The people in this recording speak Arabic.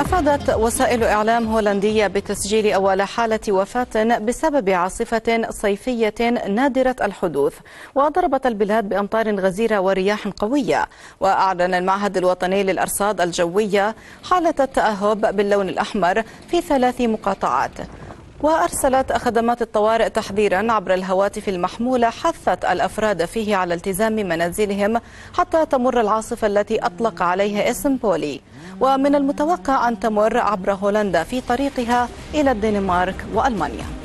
أفادت وسائل إعلام هولندية بتسجيل أول حالة وفاة بسبب عاصفة صيفية نادرة الحدوث وضربت البلاد بأمطار غزيرة ورياح قوية وأعلن المعهد الوطني للأرصاد الجوية حالة التأهب باللون الأحمر في ثلاث مقاطعات وأرسلت خدمات الطوارئ تحذيرا عبر الهواتف المحمولة حثت الأفراد فيه على التزام منازلهم حتى تمر العاصفة التي أطلق عليها اسم بولي ومن المتوقع أن تمر عبر هولندا في طريقها إلى الدنمارك وألمانيا